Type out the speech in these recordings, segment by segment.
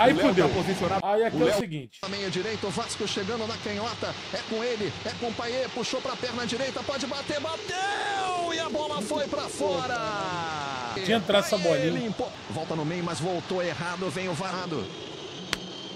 Aí fudeu. Tá aí aqui o é o seguinte. Meia direita, o Vasco chegando na canhota. É com ele, é com o Paê. Puxou pra perna direita, pode bater, bateu! E a bola foi pra fora! Tinha entrar essa bolinha. Limpou. Volta no meio, mas voltou errado. Vem o varado.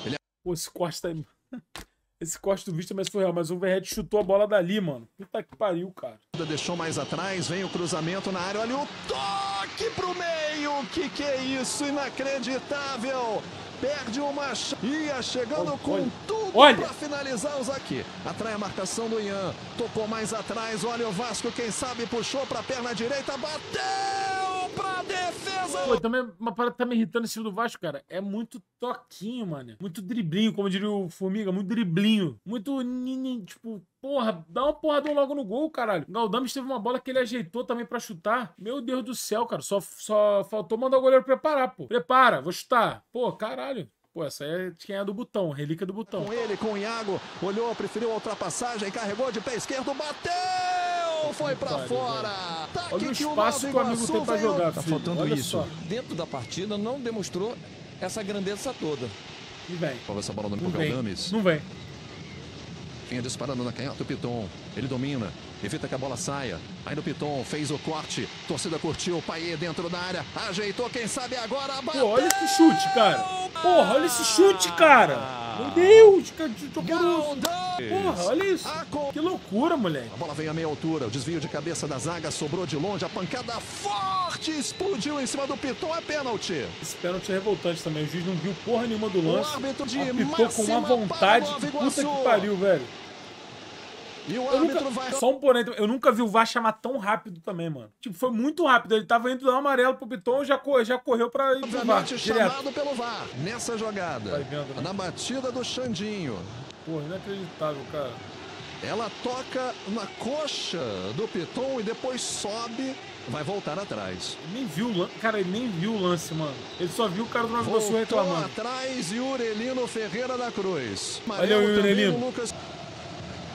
Ele... É- Pô, esse corte tá... É- esse corte do visto, é mas foi real, mas o Verret chutou a bola dali, mano. Puta que pariu, cara. Deixou mais atrás, vem o cruzamento na área, olha o toque pro meio. Que que é isso? Inacreditável! perde uma ia chegando com olha. tudo olha. pra finalizar os aqui. Atrai a marcação do Ian, tocou mais atrás, olha o Vasco, quem sabe puxou pra perna direita, bateu! pra defesa! Pô, também, é uma parada que tá me irritando esse do Vasco, cara. É muito toquinho, mano. Muito driblinho, como diria o Formiga, muito driblinho. Muito, tipo, Porra, dá uma porradão logo no gol, caralho. Galdames teve uma bola que ele ajeitou também para chutar. Meu Deus do céu, cara. Só, só faltou mandar o goleiro preparar, pô. Prepara, vou chutar. Pô, caralho. Pô, essa aí é de quem é do botão, relíquia do botão. Com ele, com o Iago, olhou, preferiu a ultrapassagem, carregou de pé esquerdo, bateu! gol foi para fora. Tá Olha o espaço que o amigo tem para jogar. Tá faltando Olha isso. Só. Dentro da partida não demonstrou essa grandeza toda. E vem. Olha essa bola no Miguel Gomes. Não vem. Vinha é disparando na canhota é? o Piton. Ele domina, evita que a bola saia. Aí no Piton, fez o corte. Torcida curtiu, Paê dentro da área. Ajeitou, quem sabe agora. Bateu! Pô, olha esse chute, cara. Porra, olha esse chute, cara. Meu Deus, que chute Porra, olha isso. Que loucura, moleque. A bola veio a meia altura, o desvio de cabeça da zaga sobrou de longe, a pancada forte explodiu em cima do Piton, é pênalti. Esse pênalti é revoltante também, o juiz não viu porra nenhuma do lance. O árbitro de Apitou com uma vontade, puta que pariu, velho. E o árbitro nunca... vai. Só um porém, eu nunca vi o VAR chamar tão rápido também, mano. Tipo, foi muito rápido. Ele tava indo do amarelo pro Piton, já, já correu pra ir pro VAR. Direto. chamado pelo VAR nessa jogada. Vendo, né? Na batida do Xandinho. Porra, inacreditável, cara. Ela toca na coxa do Piton e depois sobe, vai voltar atrás. Ele nem viu o lance, cara, ele nem viu o lance, mano. Ele só viu o cara do Nova Iguaçu reclamando. atrás e Urelino Ferreira da Cruz. Valeu, Urelino. Lucas...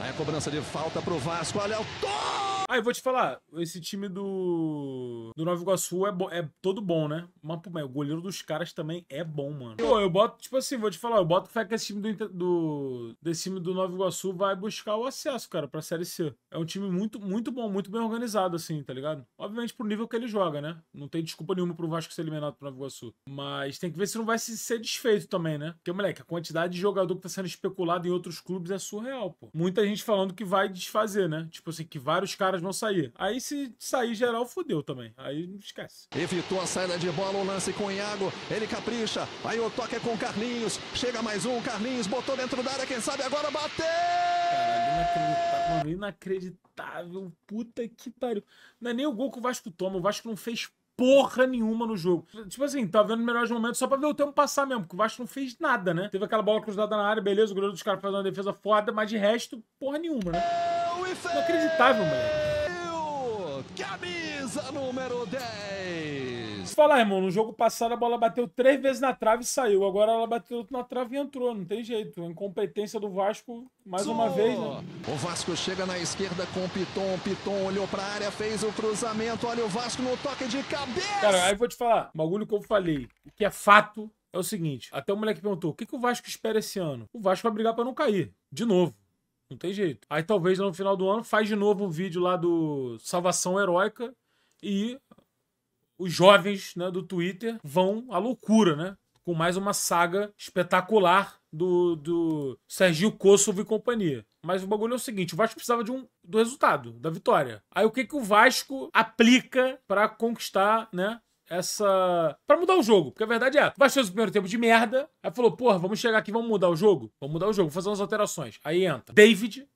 Aí a cobrança de falta pro Vasco, olha o gol! Ah, eu vou te falar, esse time do do Nova Iguaçu é, bo... é todo bom, né? Mas, pô, mas o goleiro dos caras também é bom, mano. Pô, eu boto, tipo assim, vou te falar, eu boto fé que esse time do, do desse time do Nova Iguaçu vai buscar o acesso, cara, pra Série C. É um time muito, muito bom, muito bem organizado, assim, tá ligado? Obviamente pro nível que ele joga, né? Não tem desculpa nenhuma pro Vasco ser eliminado pro Nova Iguaçu. Mas tem que ver se não vai se ser desfeito também, né? Porque, moleque, a quantidade de jogador que tá sendo especulado em outros clubes é surreal, pô. Muita gente falando que vai desfazer, né? Tipo assim, que vários caras vão sair. Aí se sair geral, fudeu também. Aí não esquece. Evitou a saída de bola, o lance com o Iago. Ele capricha. Aí o toque é com o Carlinhos. Chega mais um, Carlinhos botou dentro da área. Quem sabe agora bater Caralho, inacreditável. inacreditável. Puta que pariu. Não é nem o gol que o Vasco toma. O Vasco não fez porra nenhuma no jogo. Tipo assim, tá vendo melhores momentos só pra ver o tempo passar mesmo, porque o Vasco não fez nada, né? Teve aquela bola cruzada na área, beleza, o goleiro dos caras fazendo uma defesa foda, mas de resto, porra nenhuma, né? É Inacreditável, mano. Camisa número 10 falar, irmão. No jogo passado a bola bateu três vezes na trave e saiu. Agora ela bateu na trave e entrou. Não tem jeito. A incompetência do Vasco, mais oh. uma vez. Né? O Vasco chega na esquerda com o Piton. Piton olhou pra área, fez o cruzamento. Olha o Vasco no toque de cabeça. Cara, aí vou te falar. O bagulho que eu falei, que é fato, é o seguinte. Até o moleque perguntou: o que, que o Vasco espera esse ano? O Vasco vai brigar para não cair. De novo. Não tem jeito. Aí talvez no final do ano faz de novo um vídeo lá do Salvação Heróica e os jovens né, do Twitter vão à loucura, né? Com mais uma saga espetacular do, do Sergio Kosovo e companhia. Mas o bagulho é o seguinte: o Vasco precisava de um do resultado, da vitória. Aí o que, que o Vasco aplica para conquistar, né? Essa. para mudar o jogo. Porque a verdade é, o Vasco fez o primeiro tempo de merda. Aí falou: porra, vamos chegar aqui, vamos mudar o jogo? Vamos mudar o jogo, vamos fazer umas alterações. Aí entra. David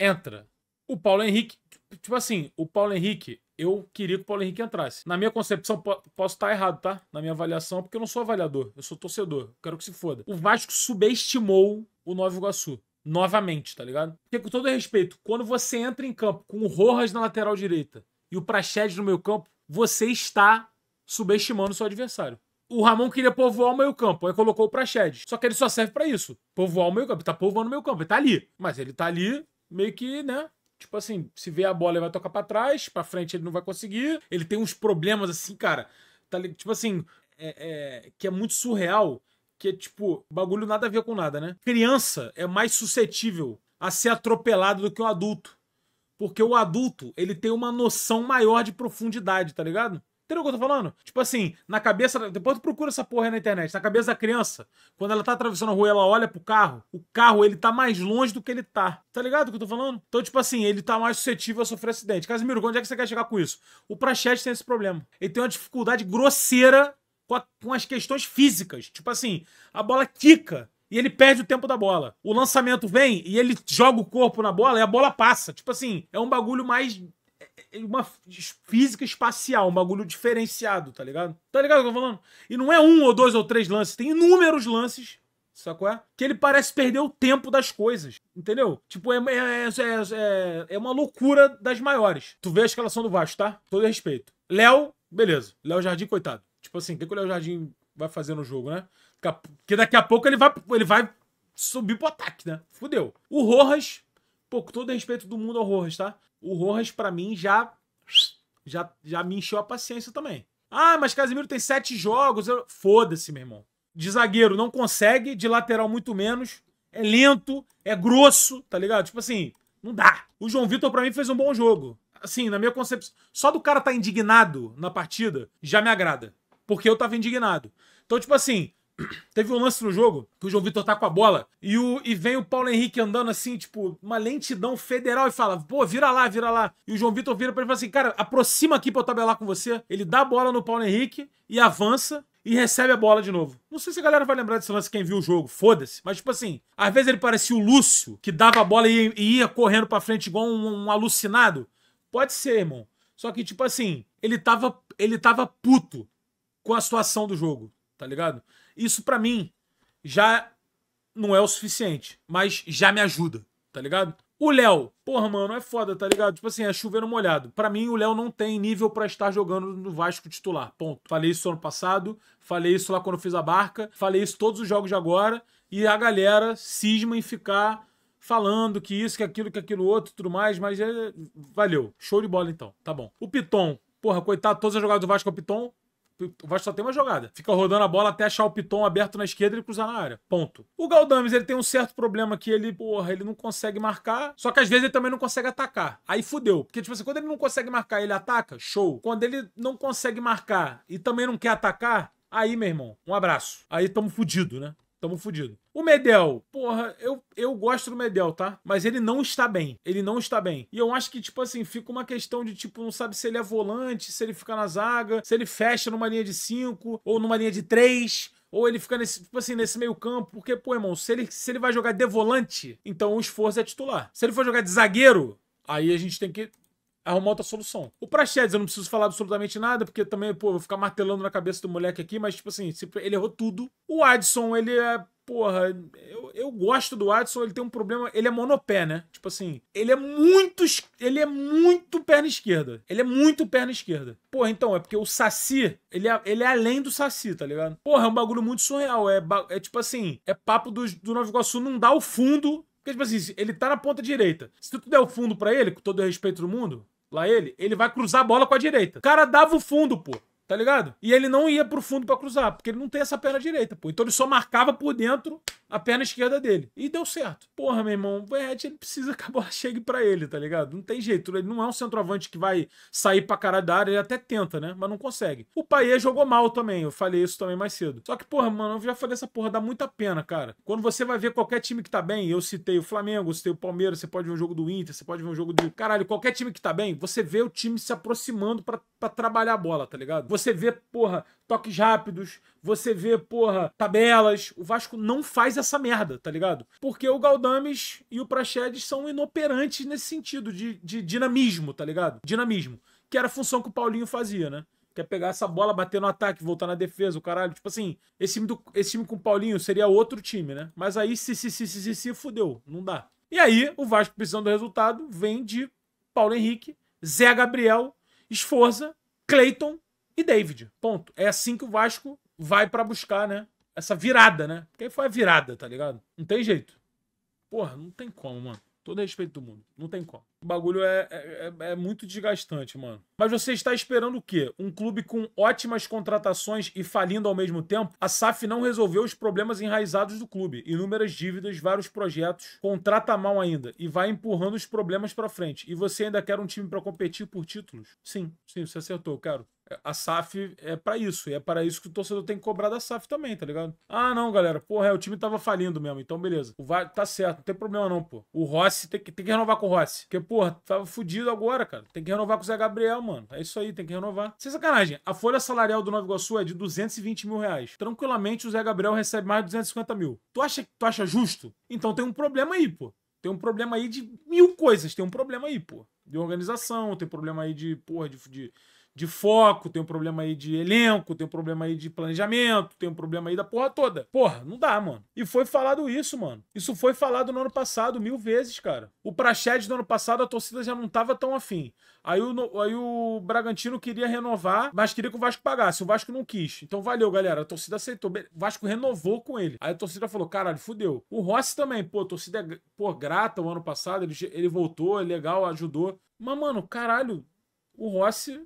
entra. O Paulo Henrique. Tipo, tipo assim, o Paulo Henrique eu queria que o Paulo Henrique entrasse. Na minha concepção, posso estar errado, tá? Na minha avaliação, é porque eu não sou avaliador, eu sou torcedor. Quero que se foda. O Vasco subestimou o Nova Iguaçu. Novamente, tá ligado? Porque, com todo respeito, quando você entra em campo com o Rojas na lateral direita e o Prachedes no meio campo, você está subestimando o seu adversário. O Ramon queria povoar o meio campo, aí colocou o Prachedes. Só que ele só serve para isso. Povoar o meio campo. Ele tá povoando o meio campo, ele tá ali. Mas ele tá ali meio que, né? Tipo assim, se vê a bola, ele vai tocar para trás, para frente ele não vai conseguir. Ele tem uns problemas assim, cara. Tá, tipo assim, é, é, que é muito surreal. Que é tipo, bagulho nada a ver com nada, né? Criança é mais suscetível a ser atropelado do que o adulto. Porque o adulto, ele tem uma noção maior de profundidade, tá ligado? Entendeu o que eu tô falando? Tipo assim, na cabeça. Depois tu procura essa porra aí na internet. Na cabeça da criança, quando ela tá atravessando a rua, ela olha pro carro. O carro, ele tá mais longe do que ele tá. Tá ligado o que eu tô falando? Então, tipo assim, ele tá mais suscetível a sofrer acidente. Casimiro, onde é que você quer chegar com isso? O Prachete tem esse problema. Ele tem uma dificuldade grosseira com, a, com as questões físicas. Tipo assim, a bola quica e ele perde o tempo da bola. O lançamento vem e ele joga o corpo na bola e a bola passa. Tipo assim, é um bagulho mais é uma física espacial, um bagulho diferenciado, tá ligado? Tá ligado o que eu tô falando? E não é um ou dois ou três lances, tem inúmeros lances sacou? É? Que ele parece perder o tempo das coisas, entendeu? Tipo, é é, é, é, é, é uma loucura das maiores. Tu vê a escalação do Vasco, tá? Todo respeito. Léo, beleza. Léo Jardim, coitado. Tipo assim, o que, que o Léo Jardim vai fazer no jogo, né? Porque daqui a pouco ele vai, ele vai subir pro ataque, né? Fudeu. O Rojas, pô, com todo respeito do mundo ao Rojas, tá? o Rojas, para mim, já, já, já me encheu a paciência também. Ah, mas Casemiro tem sete jogos. Eu... Foda-se, meu irmão. De zagueiro não consegue, de lateral muito menos. É lento, é grosso, tá ligado? Tipo assim, não dá. O João Vitor, para mim, fez um bom jogo. Assim, na minha concepção. Só do cara tá indignado na partida já me agrada. Porque eu tava indignado. Então, tipo assim, Teve um lance no jogo que o João Vitor tá com a bola e, o, e vem o Paulo Henrique andando assim, tipo, uma lentidão federal e fala: pô, vira lá, vira lá. E o João Vitor vira pra ele e fala assim: cara, aproxima aqui pra eu tabelar com você. Ele dá a bola no Paulo Henrique e avança e recebe a bola de novo. Não sei se a galera vai lembrar desse lance, quem viu o jogo, foda-se. Mas, tipo assim, às vezes ele parecia o Lúcio, que dava a bola e, ia correndo pra frente igual um, um alucinado. Pode ser, irmão. Só que, tipo assim, ele tava, ele tava puto com a situação do jogo tá ligado? Isso para mim já não é o suficiente, mas já me ajuda, tá ligado? O Léo, porra, mano, é foda, tá ligado? Tipo assim, é chovendo molhado. Para mim, o Léo não tem nível para estar jogando no Vasco titular. Ponto. Falei isso ano passado, falei isso lá quando fiz a barca, falei isso todos os jogos de agora, e a galera cisma em ficar falando que isso, que aquilo, que aquilo outro, tudo mais, mas é... valeu. Show de bola então, tá bom. O Piton, porra, coitado, todas as jogadas do Vasco é o Piton, o Vasco só tem uma jogada. Fica rodando a bola até achar o Piton aberto na esquerda e cruzar na área. Ponto. O Galdames, ele tem um certo problema que ele, porra, ele não consegue marcar. Só que às vezes ele também não consegue atacar. Aí fudeu. Porque, tipo assim, quando ele não consegue marcar ele ataca, show. Quando ele não consegue marcar e também não quer atacar, aí, meu irmão, um abraço. Aí tamo fudido, né? Tamo fudido. O Medel, porra, eu, eu gosto do Medel, tá? Mas ele não está bem. Ele não está bem. E eu acho que, tipo assim, fica uma questão de, tipo, não sabe se ele é volante, se ele fica na zaga, se ele fecha numa linha de 5 ou numa linha de 3 ou ele fica nesse, tipo assim, nesse meio campo, porque, pô, irmão, se ele, se ele vai jogar de volante, então o esforço é titular. Se ele for jogar de zagueiro, aí a gente tem que arrumar outra solução. O Praxedes, eu não preciso falar absolutamente nada, porque também, pô, vou ficar martelando na cabeça do moleque aqui, mas, tipo assim, ele errou tudo. O Adson, ele é. Porra, eu, eu gosto do Adson, ele tem um problema. Ele é monopé, né? Tipo assim, ele é muito. Ele é muito perna esquerda. Ele é muito perna esquerda. Porra, então, é porque o Saci, ele é, ele é além do Saci, tá ligado? Porra, é um bagulho muito surreal. É, é tipo assim, é papo do, do Nova Iguaçu não dá o fundo porque, tipo assim, ele tá na ponta direita. Se tu der o fundo para ele, com todo o respeito do mundo, lá ele, ele vai cruzar a bola com a direita. O cara dava o fundo, pô tá ligado? E ele não ia pro fundo para cruzar, porque ele não tem essa perna direita, pô. Então ele só marcava por dentro a perna esquerda dele. E deu certo. Porra, meu irmão, o Verratti, ele precisa que a bola chegue para ele, tá ligado? Não tem jeito. Né? Ele não é um centroavante que vai sair pra cara da área, ele até tenta, né? Mas não consegue. O Paier jogou mal também, eu falei isso também mais cedo. Só que, porra, mano, eu já falei essa porra, dá muita pena, cara. Quando você vai ver qualquer time que tá bem, eu citei o Flamengo, eu citei o Palmeiras, você pode ver um jogo do Inter, você pode ver um jogo do... Caralho, qualquer time que tá bem, você vê o time se aproximando para para trabalhar a bola, tá ligado? Você vê, porra, toques rápidos, você vê, porra, tabelas. O Vasco não faz essa merda, tá ligado? Porque o Galdames e o Praxedes são inoperantes nesse sentido de, de dinamismo, tá ligado? Dinamismo. Que era a função que o Paulinho fazia, né? Que é pegar essa bola, bater no ataque, voltar na defesa, o caralho. Tipo assim, esse time, do, esse time com o Paulinho seria outro time, né? Mas aí, se, se, se, se, se, se fudeu. Não dá. E aí, o Vasco precisando do resultado, vem de Paulo Henrique, Zé Gabriel Esforza, Clayton e David. Ponto. É assim que o Vasco vai para buscar, né? Essa virada, né? Porque aí foi a virada, tá ligado? Não tem jeito. Porra, não tem como, mano. Todo respeito do mundo. Não tem como. O bagulho é, é, é, é, muito desgastante, mano. Mas você está esperando o quê? Um clube com ótimas contratações e falindo ao mesmo tempo? A SAF não resolveu os problemas enraizados do clube. Inúmeras dívidas, vários projetos, contrata mal ainda e vai empurrando os problemas para frente. E você ainda quer um time para competir por títulos? Sim, sim, você acertou, cara. A SAF é para isso, e é para isso que o torcedor tem que cobrar da SAF também, tá ligado? Ah, não, galera, porra, é, o time tava falindo mesmo, então beleza. O VAR tá certo, não tem problema não, pô. O Rossi tem que, tem que renovar com o Rossi, porque, porra, tava fudido agora, cara. Tem que renovar com o Zé Gabriel, mano. É isso aí, tem que renovar. Sem sacanagem, a folha salarial do Nova Iguaçu é de 220 mil reais. Tranquilamente o Zé Gabriel recebe mais de 250 mil. Tu acha, tu acha justo? Então tem um problema aí, pô. Tem um problema aí de mil coisas, tem um problema aí, pô. De organização, tem problema aí de, porra, de, de de foco, tem um problema aí de elenco, tem um problema aí de planejamento, tem um problema aí da porra toda. Porra, não dá, mano. E foi falado isso, mano. Isso foi falado no ano passado mil vezes, cara. O Praxedes no ano passado a torcida já não tava tão afim. Aí o, aí o Bragantino queria renovar, mas queria que o Vasco pagasse. O Vasco não quis. Então valeu, galera. A torcida aceitou. O Vasco renovou com ele. Aí a torcida falou: caralho, fudeu. O Rossi também, pô, a torcida é pô, grata o ano passado. Ele, ele voltou, é legal, ajudou. Mas, mano, caralho, o Rossi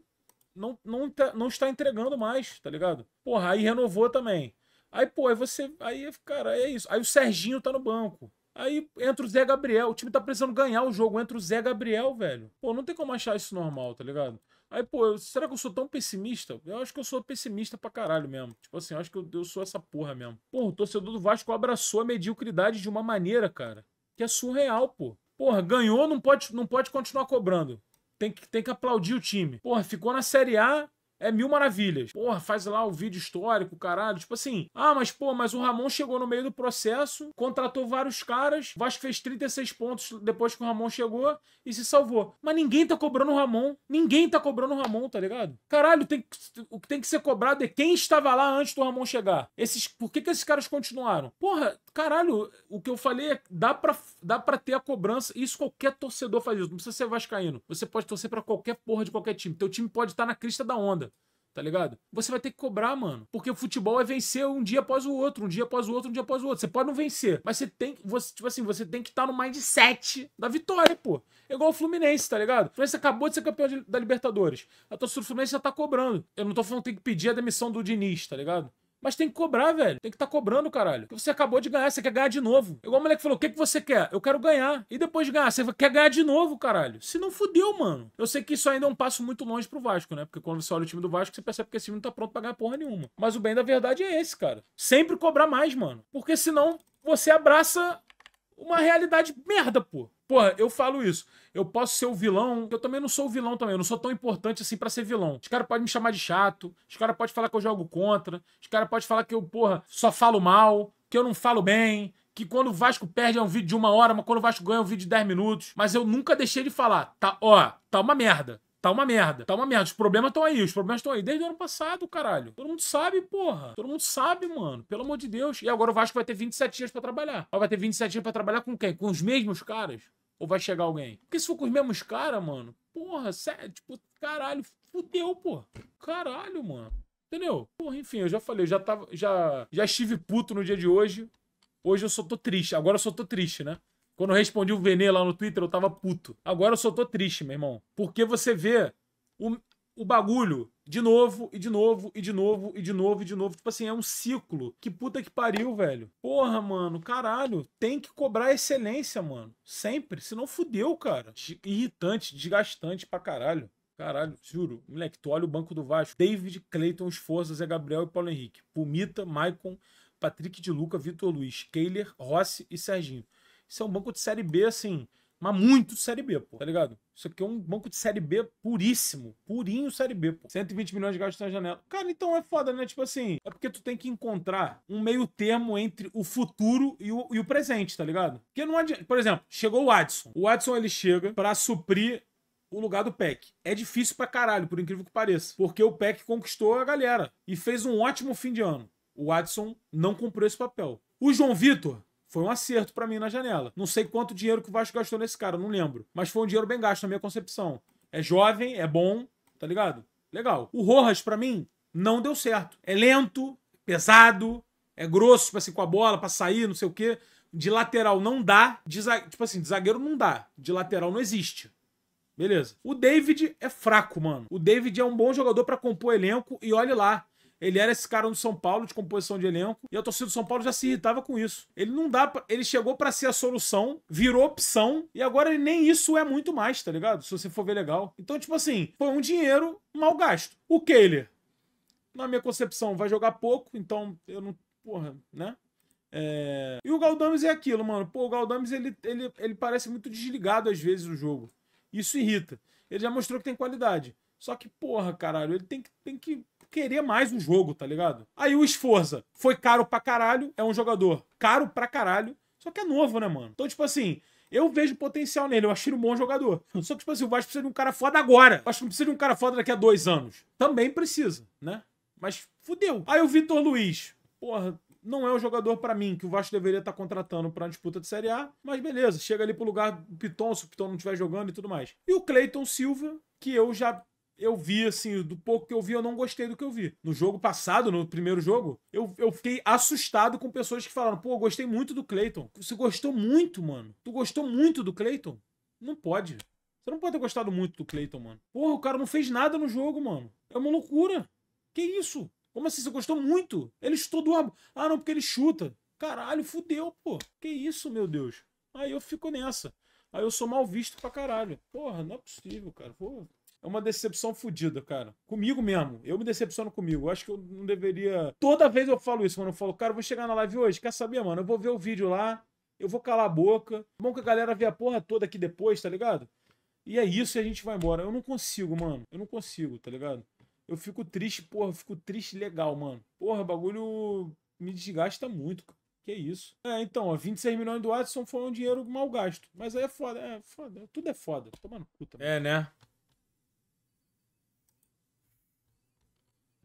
não, não, tá, não está entregando mais, tá ligado? Porra, aí renovou também. Aí, pô, aí você. Aí, cara, é isso. Aí o Serginho tá no banco. Aí entra o Zé Gabriel. O time tá precisando ganhar o jogo. Entra o Zé Gabriel, velho. Pô, não tem como achar isso normal, tá ligado? Aí, pô, eu, será que eu sou tão pessimista? Eu acho que eu sou pessimista pra caralho mesmo. Tipo assim, eu acho que eu, eu sou essa porra mesmo. Pô, o torcedor do Vasco abraçou a mediocridade de uma maneira, cara, que é surreal, pô. Porra, ganhou, não pode, não pode continuar cobrando tem que, tem que aplaudir o time. Porra, ficou na Série A, é mil maravilhas. Porra, faz lá o vídeo histórico, caralho. Tipo assim, ah, mas pô, mas o Ramon chegou no meio do processo, contratou vários caras, Vasco fez 36 pontos depois que o Ramon chegou e se salvou. Mas ninguém tá cobrando o Ramon. Ninguém tá cobrando o Ramon, tá ligado? Caralho, tem, o que tem que ser cobrado é quem estava lá antes do Ramon chegar. Esses, por que, que esses caras continuaram? Porra, caralho, o que eu falei é dá pra, dá pra ter a cobrança. Isso qualquer torcedor faz isso. Não precisa ser vascaíno. Você pode torcer para qualquer porra de qualquer time. Teu time pode estar tá na crista da onda. Tá ligado? Você vai ter que cobrar, mano. Porque o futebol é vencer um dia após o outro, um dia após o outro, um dia após o outro. Você pode não vencer, mas você tem que. Você, tipo assim, você tem que estar tá no mindset da vitória, pô. É igual o Fluminense, tá ligado? O Fluminense acabou de ser campeão de, da Libertadores. A torcida do Fluminense já tá cobrando. Eu não tô falando que tem que pedir a demissão do Diniz, tá ligado? Mas tem que cobrar, velho. Tem que estar tá cobrando, caralho. Porque você acabou de ganhar, você quer ganhar de novo. Igual o moleque falou: o que, que você quer? Eu quero ganhar. E depois de ganhar, você quer ganhar de novo, caralho. Se não fudeu, mano. Eu sei que isso ainda é um passo muito longe pro Vasco, né? Porque quando você olha o time do Vasco, você percebe que esse time não tá pronto pra ganhar porra nenhuma. Mas o bem da verdade é esse, cara. Sempre cobrar mais, mano. Porque senão você abraça uma realidade merda, pô. Porra, eu falo isso. Eu posso ser o vilão. Eu também não sou o vilão também. Eu não sou tão importante assim para ser vilão. Os caras podem me chamar de chato. Os caras podem falar que eu jogo contra. Os caras podem falar que eu, porra, só falo mal. Que eu não falo bem que quando o Vasco perde é um vídeo de uma hora, mas quando o Vasco ganha é um vídeo de 10 minutos. Mas eu nunca deixei de falar, tá, ó, tá uma merda. Tá uma merda. Tá uma merda. Os problemas estão aí. Os problemas estão aí. Desde o ano passado, caralho. Todo mundo sabe, porra. Todo mundo sabe, mano. Pelo amor de Deus. E agora o Vasco vai ter 27 dias para trabalhar. Mas vai ter 27 dias para trabalhar com quem? Com os mesmos caras? Ou vai chegar alguém? Porque se for com os mesmos caras, mano. Porra, sério. Tipo, caralho. Fudeu, porra. Caralho, mano. Entendeu? Porra, enfim, eu já falei, eu já tava. Já, já estive puto no dia de hoje. Hoje eu só tô triste. Agora eu só tô triste, né? Quando eu respondi o Venê lá no Twitter, eu tava puto. Agora eu só tô triste, meu irmão. Porque você vê o, o bagulho de novo, e de novo, e de novo, e de novo, e de novo. Tipo assim, é um ciclo. Que puta que pariu, velho. Porra, mano, caralho. Tem que cobrar excelência, mano. Sempre. Senão fudeu, cara. Irritante, desgastante pra caralho. Caralho, juro. Moleque, tu olha o banco do Vasco. David, Cleiton, Esforça, Zé Gabriel e Paulo Henrique. Pumita, Maicon, Patrick de Luca, Vitor Luiz, Keiler, Rossi e Serginho. Isso é um banco de série B, assim, mas muito série B, pô, tá ligado? Isso aqui é um banco de série B puríssimo, purinho série B, pô. 120 milhões de gastos na janela. Cara, então é foda, né? Tipo assim, é porque tu tem que encontrar um meio termo entre o futuro e o, e o presente, tá ligado? Porque não adianta. Por exemplo, chegou o Adson. O Adson ele chega para suprir o lugar do PEC. É difícil pra caralho, por incrível que pareça. Porque o PEC conquistou a galera e fez um ótimo fim de ano. O Watson não cumpriu esse papel. O João Vitor foi um acerto para mim na janela. Não sei quanto dinheiro que o Vasco gastou nesse cara, não lembro. Mas foi um dinheiro bem gasto, na minha concepção. É jovem, é bom, tá ligado? Legal. O Rojas, para mim, não deu certo. É lento, pesado, é grosso, tipo assim, com a bola, pra sair, não sei o quê. De lateral não dá. De, tipo assim, de zagueiro não dá. De lateral não existe. Beleza. O David é fraco, mano. O David é um bom jogador para compor elenco e olhe lá. Ele era esse cara no São Paulo de composição de elenco e a torcida do São Paulo já se irritava com isso. Ele não dá, pra... ele chegou para ser a solução, virou opção e agora nem isso é muito mais, tá ligado? Se você for ver legal. Então, tipo assim, foi um dinheiro mal gasto. O Kehler, na minha concepção, vai jogar pouco, então eu não, porra, né? É... E o Galdames é aquilo, mano. Pô, o Galdames ele, ele, ele parece muito desligado às vezes do jogo. Isso irrita. Ele já mostrou que tem qualidade. Só que, porra, caralho, ele tem que, tem que querer mais um jogo, tá ligado? Aí o Esforza foi caro pra caralho, é um jogador caro pra caralho, só que é novo, né, mano? Então, tipo assim, eu vejo potencial nele, eu acho ele um bom jogador. Só que, tipo assim, o Vasco precisa de um cara foda agora. O Vasco não precisa de um cara foda daqui a dois anos. Também precisa, né? Mas fudeu. Aí o Vitor Luiz, porra, não é o jogador para mim que o Vasco deveria estar tá contratando para disputa de Série A, mas beleza, chega ali pro lugar do Piton, se o Piton não estiver jogando e tudo mais. E o Cleiton Silva, que eu já eu vi, assim, do pouco que eu vi, eu não gostei do que eu vi. No jogo passado, no primeiro jogo, eu, eu fiquei assustado com pessoas que falaram: pô, gostei muito do Clayton. Você gostou muito, mano. Tu gostou muito do Clayton? Não pode. Você não pode ter gostado muito do Clayton, mano. Porra, o cara não fez nada no jogo, mano. É uma loucura. Que isso? Como assim? Você gostou muito? Ele chutou do ar. Ah, não, porque ele chuta. Caralho, fudeu, pô. Que isso, meu Deus. Aí eu fico nessa. Aí eu sou mal visto pra caralho. Porra, não é possível, cara. Porra é uma decepção fodida, cara. Comigo mesmo. Eu me decepciono comigo. Eu acho que eu não deveria. Toda vez eu falo isso, mano. Eu falo, cara, eu vou chegar na live hoje. Quer saber, mano? Eu vou ver o vídeo lá. Eu vou calar a boca. É bom que a galera vê a porra toda aqui depois, tá ligado? E é isso e a gente vai embora. Eu não consigo, mano. Eu não consigo, tá ligado? Eu fico triste, porra. Eu fico triste legal, mano. Porra, bagulho me desgasta muito, cara. Que isso. É, então, ó, 26 milhões do Watson foi um dinheiro mal gasto. Mas aí é foda, é foda. Tudo é foda. Tomando puta. É, né?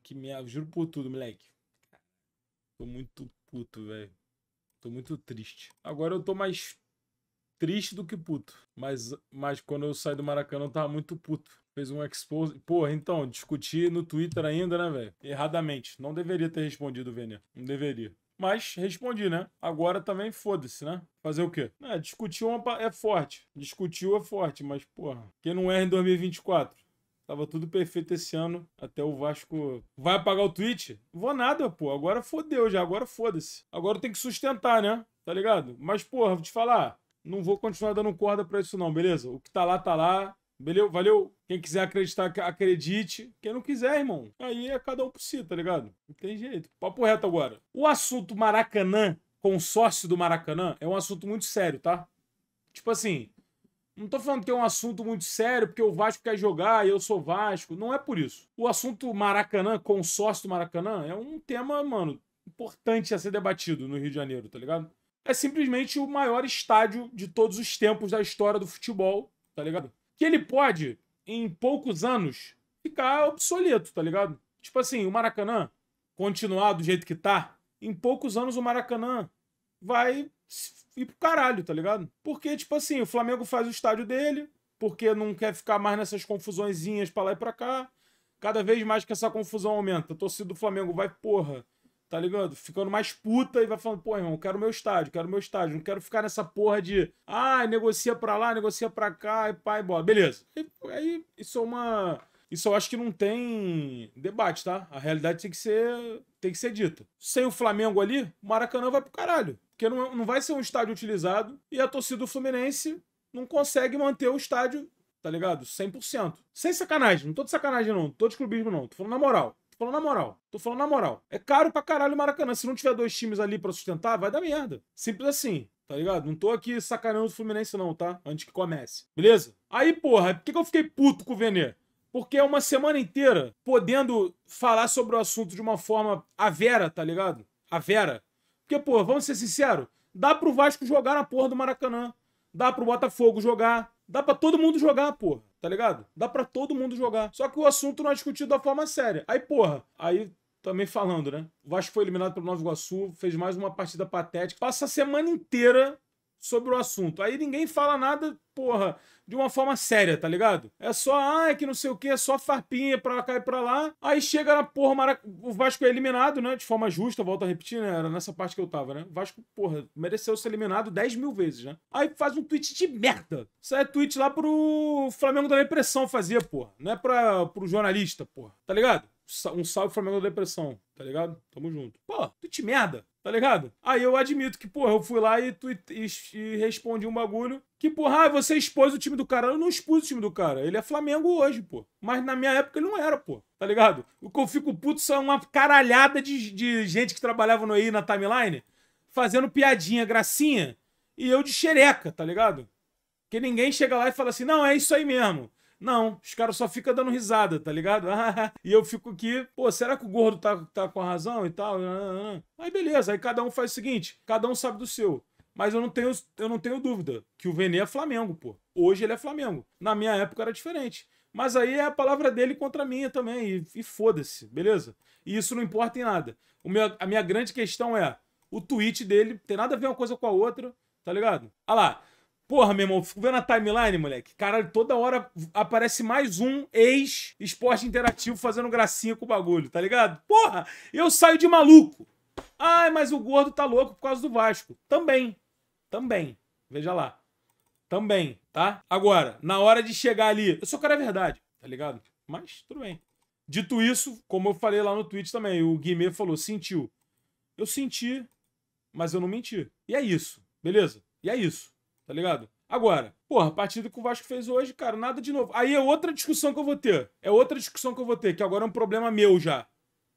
que me. Juro por tudo, moleque. Tô muito puto, velho. Tô muito triste. Agora eu tô mais triste do que puto. Mas, mas quando eu saí do Maracanã, eu tava muito puto. Fez um expose. Porra, então, discuti no Twitter ainda, né, velho? Erradamente. Não deveria ter respondido o Não deveria. Mas respondi, né? Agora também foda-se, né? Fazer o quê? É, discutiu uma... é forte. Discutiu é forte, mas, porra. Quem não erra em 2024? Tava tudo perfeito esse ano. Até o Vasco. Vai apagar o tweet? Vou nada, pô. Agora fodeu já. Agora foda-se. Agora tem que sustentar, né? Tá ligado? Mas, porra, vou te falar. Não vou continuar dando corda pra isso, não, beleza? O que tá lá, tá lá. Beleza? Valeu? Quem quiser acreditar, acredite. Quem não quiser, irmão, aí é cada um por si, tá ligado? Não tem jeito. Papo reto agora. O assunto Maracanã, consórcio do Maracanã, é um assunto muito sério, tá? Tipo assim, não tô falando que é um assunto muito sério, porque o Vasco quer jogar e eu sou Vasco. Não é por isso. O assunto Maracanã, consórcio do Maracanã, é um tema, mano, importante a ser debatido no Rio de Janeiro, tá ligado? É simplesmente o maior estádio de todos os tempos da história do futebol, tá ligado? Que ele pode, em poucos anos, ficar obsoleto, tá ligado? Tipo assim, o Maracanã, continuar do jeito que tá, em poucos anos o Maracanã vai ir pro caralho, tá ligado? Porque, tipo assim, o Flamengo faz o estádio dele, porque não quer ficar mais nessas confusõezinhas pra lá e pra cá. Cada vez mais que essa confusão aumenta, a torcida do Flamengo vai, porra, tá ligado? Ficando mais puta e vai falando, pô, irmão, quero meu estádio, quero meu estádio, não quero ficar nessa porra de, ah, negocia pra lá, negocia pra cá, e pai, bola. Beleza. E, aí, isso é uma. Isso eu acho que não tem debate, tá? A realidade tem que ser, tem que ser dita. Sem o Flamengo ali, o Maracanã vai pro caralho. Porque não, é, não vai ser um estádio utilizado e a torcida do Fluminense não consegue manter o estádio, tá ligado? 100%. Sem sacanagem, não tô de sacanagem não, não tô de clubismo não, tô falando na moral. Tô falando na moral. Tô falando na moral. É caro pra caralho o Maracanã. Se não tiver dois times ali pra sustentar, vai dar merda. Simples assim, tá ligado? Não tô aqui sacaneando o Fluminense não, tá? Antes que comece. Beleza? Aí, porra, por que, que eu fiquei puto com o Venê? Porque é uma semana inteira podendo falar sobre o assunto de uma forma a vera, tá ligado? A vera. Porque, pô, vamos ser sinceros, dá pro Vasco jogar na porra do Maracanã. Dá pro Botafogo jogar. Dá pra todo mundo jogar, porra. Tá ligado? Dá pra todo mundo jogar. Só que o assunto não é discutido da forma séria. Aí, porra, aí também falando, né? O Vasco foi eliminado pelo Nova Iguaçu, fez mais uma partida patética. Passa a semana inteira sobre o assunto. Aí ninguém fala nada, porra de uma forma séria, tá ligado? É só, ah, é que não sei o que, é só farpinha pra cá e pra lá. Aí chega na porra, Marac... o Vasco é eliminado, né? De forma justa, volto a repetir, né? Era nessa parte que eu tava, né? O Vasco, porra, mereceu ser eliminado 10 mil vezes, né? Aí faz um tweet de merda. Isso é tweet lá pro Flamengo da Depressão fazer, porra. Não é pra... pro jornalista, porra. Tá ligado? Um salve Flamengo da Depressão, tá ligado? Tamo junto. Pô, tweet merda. Tá ligado? Aí eu admito que, porra, eu fui lá e, tu, e, e respondi um bagulho que, porra, ah, você expôs o time do cara. Eu não expus o time do cara. Ele é Flamengo hoje, pô. Mas na minha época ele não era, pô. Tá ligado? O que eu fico puto são uma caralhada de, de gente que trabalhava no aí na timeline fazendo piadinha, gracinha. E eu de xereca, tá ligado? Que ninguém chega lá e fala assim, não, é isso aí mesmo. Não, os caras só ficam dando risada, tá ligado? e eu fico aqui, pô, será que o gordo tá, tá com a razão e tal? Aí beleza, aí cada um faz o seguinte, cada um sabe do seu. Mas eu não tenho, eu não tenho dúvida que o Vene é Flamengo, pô. Hoje ele é Flamengo. Na minha época era diferente. Mas aí é a palavra dele contra a minha também. E, e foda-se, beleza? E isso não importa em nada. Meu, a minha grande questão é: o tweet dele tem nada a ver uma coisa com a outra, tá ligado? Olha ah lá, Porra, meu irmão, fico vendo a timeline, moleque. Caralho, toda hora aparece mais um ex-esporte interativo fazendo gracinha com o bagulho, tá ligado? Porra, eu saio de maluco. Ai, mas o gordo tá louco por causa do Vasco. Também. Também. Veja lá. Também, tá? Agora, na hora de chegar ali, eu sou cara verdade, tá ligado? Mas tudo bem. Dito isso, como eu falei lá no tweet também, o Guimê falou: sentiu. Eu senti, mas eu não menti. E é isso, beleza? E é isso tá ligado? Agora, porra, a partida que o Vasco fez hoje, cara, nada de novo. Aí é outra discussão que eu vou ter. É outra discussão que eu vou ter, que agora é um problema meu já,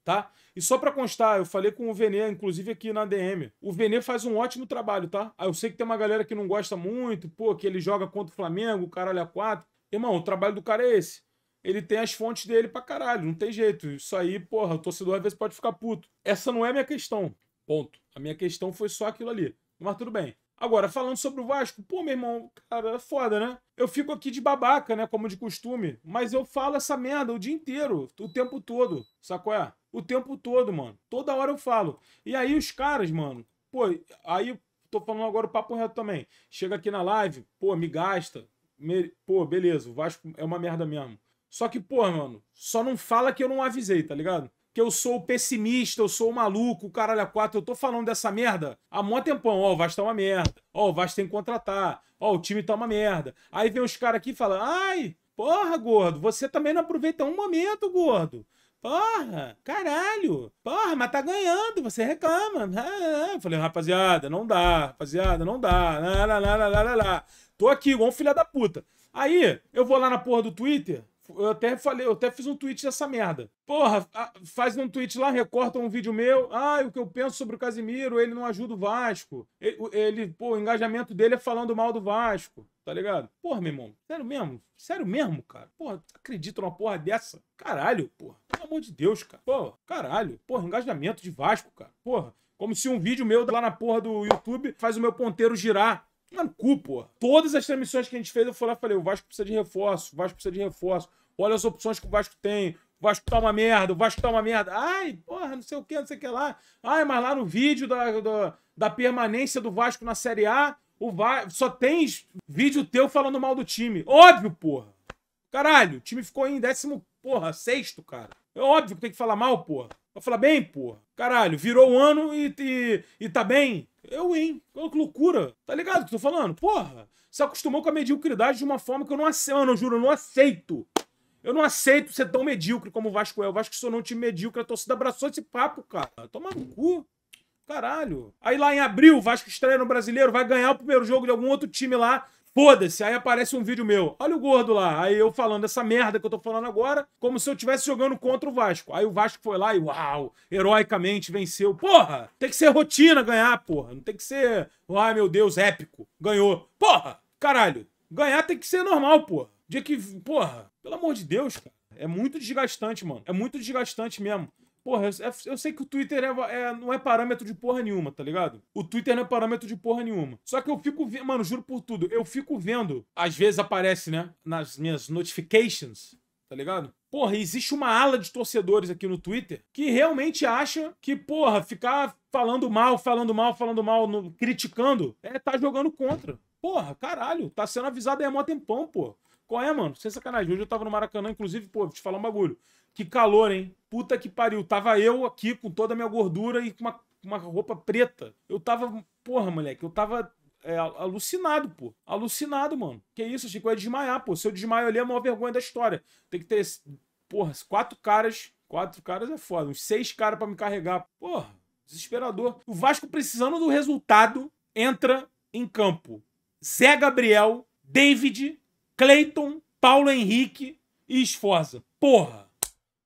tá? E só pra constar, eu falei com o Venê, inclusive aqui na DM. O Venê faz um ótimo trabalho, tá? Ah, eu sei que tem uma galera que não gosta muito, pô, que ele joga contra o Flamengo, o caralho a é quatro. Irmão, o trabalho do cara é esse ele tem as fontes dele pra caralho, não tem jeito. Isso aí, porra, o torcedor às vezes pode ficar puto. Essa não é a minha questão. Ponto. A minha questão foi só aquilo ali. Mas tudo bem. Agora, falando sobre o Vasco, pô, meu irmão, cara, é foda, né? Eu fico aqui de babaca, né? Como de costume. Mas eu falo essa merda o dia inteiro, o tempo todo. Sacou? É? O tempo todo, mano. Toda hora eu falo. E aí os caras, mano, pô, aí tô falando agora o papo reto também. Chega aqui na live, pô, me gasta. Me... Pô, beleza, o Vasco é uma merda mesmo. Só que, pô, mano, só não fala que eu não avisei, tá ligado? que eu sou pessimista, eu sou maluco, caralho a quatro, eu tô falando dessa merda há mó tempão. Ó, o Vasco tá uma merda. Ó, o Vasco tem que contratar. Ó, o time tá uma merda. Aí vem os caras aqui e falam, ai, porra, gordo, você também não aproveita um momento, gordo. Porra, caralho, porra, mas tá ganhando, você reclama. Ah, é, é. Eu falei, rapaziada, não dá, rapaziada, não dá. Lá, lá, lá, lá, lá, lá. Tô aqui igual um filho da puta. Aí, eu vou lá na porra do Twitter, eu até falei, eu até fiz um tweet dessa merda. Porra, faz um tweet lá, recorta um vídeo meu. Ah, o que eu penso sobre o Casimiro, ele não ajuda o Vasco. Ele, ele pô, o engajamento dele é falando mal do Vasco, tá ligado? Porra, meu irmão, sério mesmo? Sério mesmo, cara? Porra, acredita numa porra dessa? Caralho, porra. Pelo amor de Deus, cara. Pô, caralho. Porra, engajamento de Vasco, cara. Porra, como se um vídeo meu lá na porra do YouTube faz o meu ponteiro girar. Mano, tá cu, pô. Todas as transmissões que a gente fez, eu fui lá e falei: o Vasco precisa de reforço, o Vasco precisa de reforço olha as opções que o Vasco tem, o Vasco tá uma merda, o Vasco tá uma merda. Ai, porra, não sei o que, não sei o que lá. Ai, mas lá no vídeo da, da, da permanência do Vasco na Série A, o Vasco só tem vídeo teu falando mal do time. Óbvio, porra. Caralho, o time ficou em décimo, porra, sexto, cara. É óbvio que tem que falar mal, porra. Vai falar bem, porra. Caralho, virou o um ano e, e, e tá bem. Eu, hein? Que loucura. Tá ligado o que eu tô falando? Porra, se acostumou com a mediocridade de uma forma que eu não aceito. Eu eu juro, eu não aceito. Eu não aceito ser tão medíocre como o Vasco é. O Vasco sou não um time medíocre. A torcida abraçou esse papo, cara. Toma no cu. Caralho. Aí lá em abril, o Vasco estreia no Brasileiro, vai ganhar o primeiro jogo de algum outro time lá. Foda-se, aí aparece um vídeo meu. Olha o gordo lá. Aí eu falando essa merda que eu tô falando agora, como se eu estivesse jogando contra o Vasco. Aí o Vasco foi lá e uau, heroicamente venceu. Porra, tem que ser rotina ganhar, porra. Não tem que ser, ai meu Deus, épico. Ganhou. Porra, caralho. Ganhar tem que ser normal, porra. Dia que. Porra, pelo amor de Deus, cara. É muito desgastante, mano. É muito desgastante mesmo. Porra, eu, eu sei que o Twitter é, é, não é parâmetro de porra nenhuma, tá ligado? O Twitter não é parâmetro de porra nenhuma. Só que eu fico vendo, mano, juro por tudo, eu fico vendo. Às vezes aparece, né? Nas minhas notifications, tá ligado? Porra, existe uma ala de torcedores aqui no Twitter que realmente acha que, porra, ficar falando mal, falando mal, falando mal, no, criticando, é tá jogando contra. Porra, caralho, tá sendo avisado aí há mó tempão, pô. Qual é, mano? Sem sacanagem. Hoje eu tava no Maracanã, inclusive, pô, vou te falar um bagulho. Que calor, hein? Puta que pariu. Tava eu aqui com toda a minha gordura e com uma, uma roupa preta. Eu tava. Porra, moleque, eu tava é, alucinado, pô. Alucinado, mano. Que isso, achei que eu ia desmaiar, pô. Se eu desmaio ali é a maior vergonha da história. Tem que ter, porra, quatro caras. Quatro caras é foda. Uns seis caras para me carregar. Porra, desesperador. O Vasco precisando do resultado, entra em campo. Zé Gabriel, David Cleiton, Paulo Henrique e Esforza. Porra!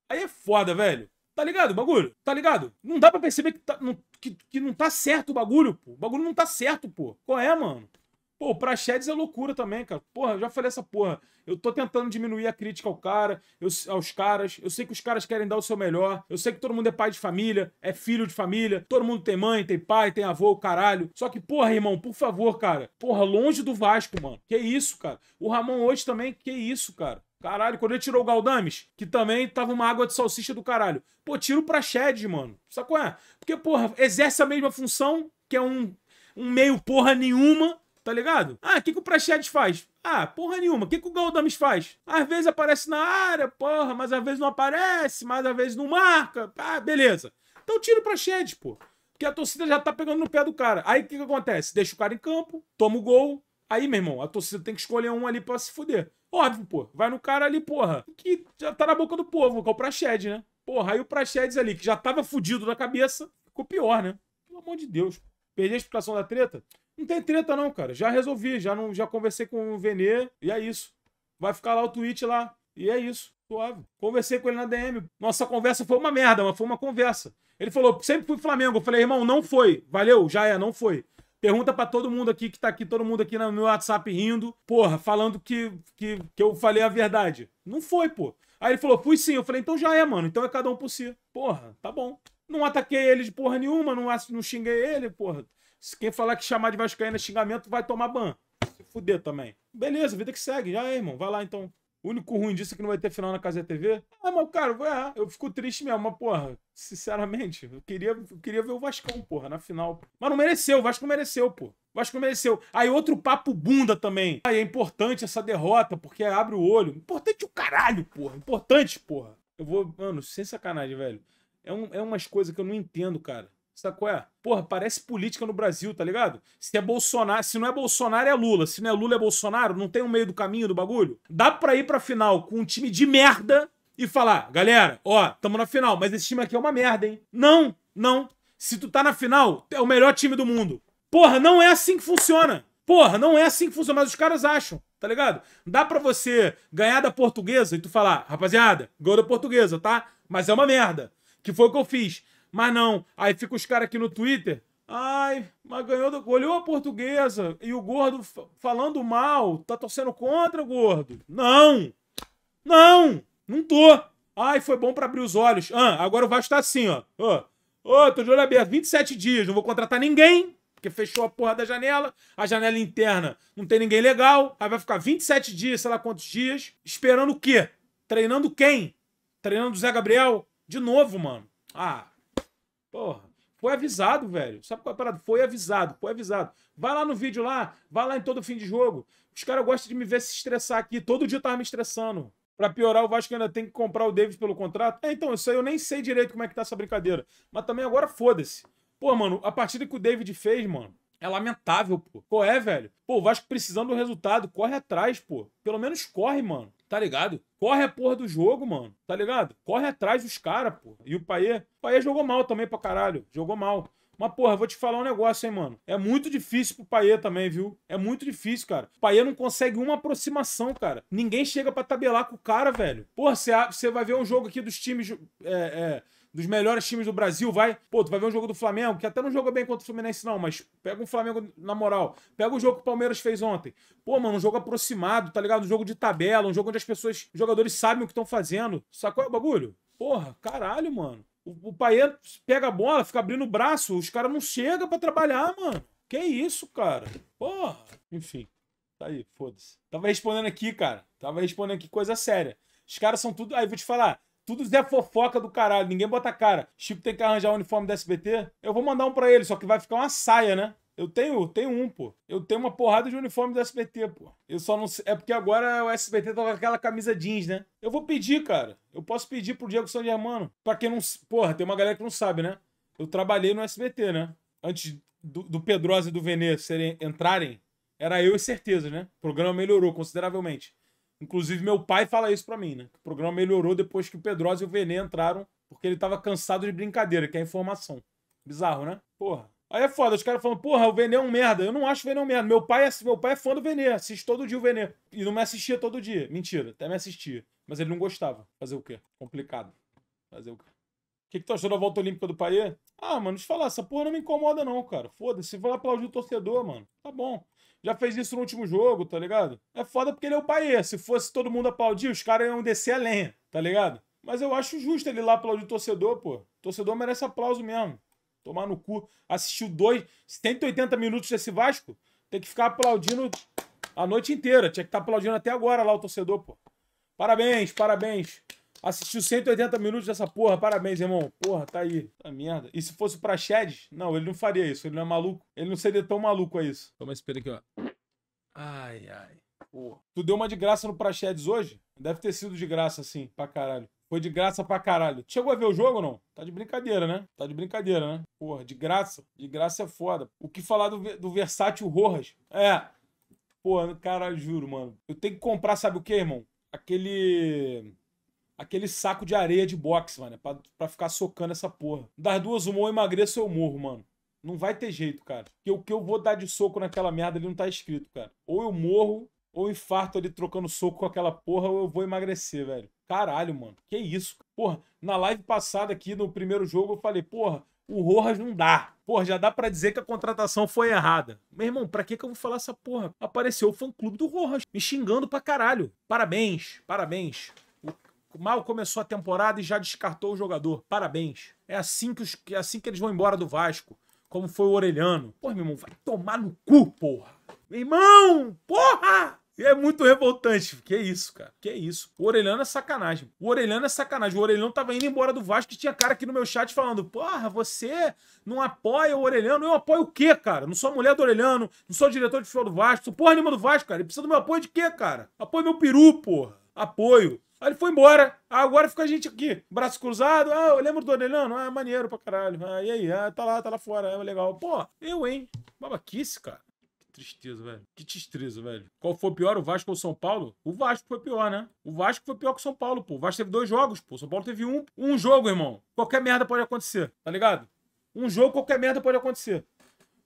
Aí é foda, velho. Tá ligado o bagulho? Tá ligado? Não dá pra perceber que, tá, não, que, que não tá certo o bagulho, pô. O bagulho não tá certo, pô. Qual é, mano? Pô, o Praxedes é loucura também, cara. Porra, eu já falei essa porra. Eu tô tentando diminuir a crítica ao cara, eu, aos caras. Eu sei que os caras querem dar o seu melhor. Eu sei que todo mundo é pai de família, é filho de família. Todo mundo tem mãe, tem pai, tem avô, caralho. Só que, porra, irmão, por favor, cara. Porra, longe do Vasco, mano. Que isso, cara. O Ramon hoje também, que isso, cara. Caralho, quando ele tirou o Galdames, que também tava uma água de salsicha do caralho. Pô, tira o Prached, mano. Sabe qual é? Porque, porra, exerce a mesma função, que é um, um meio porra nenhuma, tá ligado? Ah, o que, que o Prached faz? Ah, porra nenhuma. O que, que o Goldames faz? Às vezes aparece na área, porra, mas às vezes não aparece, mas às vezes não marca. Ah, beleza. Então tiro pra Shed, pô. Porque a torcida já tá pegando no pé do cara. Aí o que, que acontece? Deixa o cara em campo, toma o gol. Aí, meu irmão, a torcida tem que escolher um ali pra se fuder. Óbvio, pô. Vai no cara ali, porra. Que já tá na boca do povo, que é o Praxedes, né? Porra, aí o Praxedes ali, que já tava fudido na cabeça, ficou pior, né? Pelo amor de Deus. Perdi a explicação da treta? Não tem treta não, cara. Já resolvi, já não, já conversei com o Venê e é isso. Vai ficar lá o tweet lá e é isso. Suave. Conversei com ele na DM. Nossa conversa foi uma merda, mas foi uma conversa. Ele falou, sempre fui Flamengo. Eu falei, irmão, não foi. Valeu, já é, não foi. Pergunta para todo mundo aqui que tá aqui, todo mundo aqui no meu WhatsApp rindo, porra, falando que, que, que eu falei a verdade. Não foi, pô. Aí ele falou, fui sim. Eu falei, então já é, mano. Então é cada um por si. Porra, tá bom. Não ataquei ele de porra nenhuma, não, não xinguei ele, porra. Se quem falar que chamar de Vascaína é xingamento, vai tomar ban. Se fuder também. Beleza, vida que segue. Já é, irmão. Vai lá então. O único ruim disso é que não vai ter final na Casa TV. Ah, mas, cara, vou errar. Eu fico triste mesmo, mas, porra, sinceramente, eu queria, eu queria ver o Vascão, porra, na final. Mas não mereceu, o Vasco não mereceu, pô. O Vasco não mereceu. Aí outro papo bunda também. Aí é importante essa derrota, porque abre o olho. Importante o caralho, porra. Importante, porra. Eu vou, mano, sem sacanagem, velho. É, um, é umas coisas que eu não entendo, cara. Sabe qual é? Porra, parece política no Brasil, tá ligado? Se é Bolsonaro, se não é Bolsonaro, é Lula. Se não é Lula, é Bolsonaro. Não tem um meio do caminho do bagulho? Dá pra ir pra final com um time de merda e falar, galera, ó, tamo na final, mas esse time aqui é uma merda, hein? Não, não. Se tu tá na final, é o melhor time do mundo. Porra, não é assim que funciona. Porra, não é assim que funciona, mas os caras acham, tá ligado? Dá pra você ganhar da portuguesa e tu falar, rapaziada, ganhou da portuguesa, tá? Mas é uma merda. Que foi o que eu fiz. Mas não, aí fica os caras aqui no Twitter. Ai, mas ganhou. Do... Olhou a portuguesa e o gordo falando mal. Tá torcendo contra, gordo? Não! Não! Não tô! Ai, foi bom para abrir os olhos. Ah, agora o Vasco tá assim, ó. Ô, oh, oh, tô de olho aberto. 27 dias, não vou contratar ninguém, porque fechou a porra da janela. A janela interna não tem ninguém legal. Aí vai ficar 27 dias, sei lá quantos dias. Esperando o quê? Treinando quem? Treinando o Zé Gabriel? De novo, mano. Ah, Porra. Foi avisado, velho. Sabe qual é a parada? Foi avisado, foi avisado. Vai lá no vídeo lá, vai lá em todo fim de jogo. Os caras gostam de me ver se estressar aqui. Todo dia eu tava me estressando. Pra piorar, o Vasco ainda tem que comprar o Davis pelo contrato. É, então, isso aí eu nem sei direito como é que tá essa brincadeira. Mas também agora foda-se. Pô, mano, a partida que o David fez, mano, é lamentável, pô. Qual é, velho? Pô, o Vasco precisando do resultado, corre atrás, pô. Pelo menos corre, mano. Tá ligado? Corre a porra do jogo, mano. Tá ligado? Corre atrás dos caras, pô. E o Paê? O Paê jogou mal também pra caralho. Jogou mal. Mas, porra, vou te falar um negócio, hein, mano. É muito difícil pro Paê também, viu? É muito difícil, cara. O Paê não consegue uma aproximação, cara. Ninguém chega para tabelar com o cara, velho. Porra, você vai ver um jogo aqui dos times. É, é dos melhores times do Brasil, vai. Pô, tu vai ver um jogo do Flamengo, que até não jogou bem contra o Fluminense, não, mas pega um Flamengo na moral. Pega o jogo que o Palmeiras fez ontem. Pô, mano, um jogo aproximado, tá ligado? Um jogo de tabela, um jogo onde as pessoas, os jogadores sabem o que estão fazendo. Sacou é o bagulho? Porra, caralho, mano. O, o Paê pega a bola, fica abrindo o braço, os caras não chegam para trabalhar, mano. Que isso, cara? Porra. Enfim, tá aí, foda-se. Tava respondendo aqui, cara. Tava respondendo aqui coisa séria. Os caras são tudo. Aí, vou te falar. Tudo é fofoca do caralho, ninguém bota cara. Chico tem que arranjar o uniforme da SBT. Eu vou mandar um para ele, só que vai ficar uma saia, né? Eu tenho, tenho um, pô. Eu tenho uma porrada de uniforme do SBT, pô. Eu só não sei. É porque agora o SBT tá com aquela camisa jeans, né? Eu vou pedir, cara. Eu posso pedir pro Diego São Germano. Pra quem não. Porra, tem uma galera que não sabe, né? Eu trabalhei no SBT, né? Antes do, do Pedrosa e do Venê serem, entrarem, era eu e certeza, né? O programa melhorou consideravelmente. Inclusive, meu pai fala isso para mim, né? O programa melhorou depois que o Pedrosa e o Venê entraram, porque ele tava cansado de brincadeira, que é informação. Bizarro, né? Porra. Aí é foda, os caras falam, porra, o Venê é um merda. Eu não acho o Venê um merda. Meu pai, é, meu pai é fã do Venê, assiste todo dia o Venê. E não me assistia todo dia. Mentira, até me assistia. Mas ele não gostava. Fazer o quê? Complicado. Fazer o quê? O que, que tu achou da volta olímpica do Paê? Ah, mano, deixa eu falar, essa porra não me incomoda não, cara. Foda-se, vai aplaudir o torcedor, mano. Tá bom. Já fez isso no último jogo, tá ligado? É foda porque ele é o pai. Se fosse todo mundo aplaudir, os caras iam descer a lenha, tá ligado? Mas eu acho justo ele lá aplaudir o torcedor, pô. O torcedor merece aplauso mesmo. Tomar no cu. Assistiu dois, 180 minutos desse Vasco, tem que ficar aplaudindo a noite inteira. Tinha que estar tá aplaudindo até agora lá o torcedor, pô. Parabéns, parabéns. Assistiu 180 minutos dessa porra, parabéns, irmão. Porra, tá aí. Tá merda. E se fosse pra Shed? Não, ele não faria isso. Ele não é maluco. Ele não seria tão maluco a isso. Toma esse aqui, ó. Ai, ai. Porra. Tu deu uma de graça no Praxedes hoje? Deve ter sido de graça, assim, pra caralho. Foi de graça pra caralho. Chegou a ver o jogo ou não? Tá de brincadeira, né? Tá de brincadeira, né? Porra, de graça. De graça é foda. O que falar do, do versátil Rojas? É. porra cara, juro, mano. Eu tenho que comprar, sabe o que, irmão? Aquele aquele saco de areia de boxe, mano, pra, pra ficar socando essa porra. Das duas, uma ou emagreço ou eu morro, mano. Não vai ter jeito, cara. Porque o que eu vou dar de soco naquela merda ali não tá escrito, cara. Ou eu morro, ou infarto ali trocando soco com aquela porra, ou eu vou emagrecer, velho. Caralho, mano. Que isso? Porra, na live passada aqui, no primeiro jogo, eu falei, porra, o Rojas não dá. Porra, já dá para dizer que a contratação foi errada. Meu irmão, pra que que eu vou falar essa porra? Apareceu o fã-clube do Rojas, me xingando pra caralho. Parabéns, parabéns mal começou a temporada e já descartou o jogador. Parabéns. É assim que, os, é assim que eles vão embora do Vasco. Como foi o Orelhano. Pô, meu irmão, vai tomar no cu, porra. Meu irmão, porra! É muito revoltante. Que isso, cara. Que isso. O Orelhano é sacanagem. O Orelhano é sacanagem. O Orelhano tava indo embora do Vasco e tinha cara aqui no meu chat falando: Porra, você não apoia o Orelhano? Eu apoio o quê, cara? Não sou mulher do Orelhano, não sou diretor de futebol do Vasco, sou porra nenhuma do Vasco, cara. Ele precisa do meu apoio de quê, cara? Apoio meu peru, porra. Apoio. Aí ele foi embora. Ah, agora fica a gente aqui, braço cruzado. Ah, eu lembro do Orelhano. Ah, é maneiro pra caralho. Ah, e aí? Ah, tá lá, tá lá fora. É ah, legal. Pô, eu, hein? Babaquice, cara. Que tristeza, velho. Que tristeza, velho. Qual foi pior, o Vasco ou o São Paulo? O Vasco foi pior, né? O Vasco foi pior que o São Paulo, pô. O Vasco teve dois jogos, pô. O São Paulo teve um, um jogo, irmão. Qualquer merda pode acontecer, tá ligado? Um jogo, qualquer merda pode acontecer.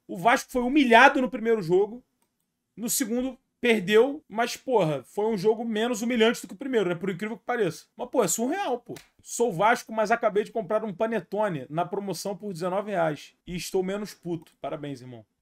O Vasco foi humilhado no primeiro jogo. No segundo, Perdeu, mas, porra, foi um jogo menos humilhante do que o primeiro, né? Por incrível que pareça. Mas, pô, é surreal, pô. Sou Vasco, mas acabei de comprar um panetone na promoção por 19 reais. E estou menos puto. Parabéns, irmão.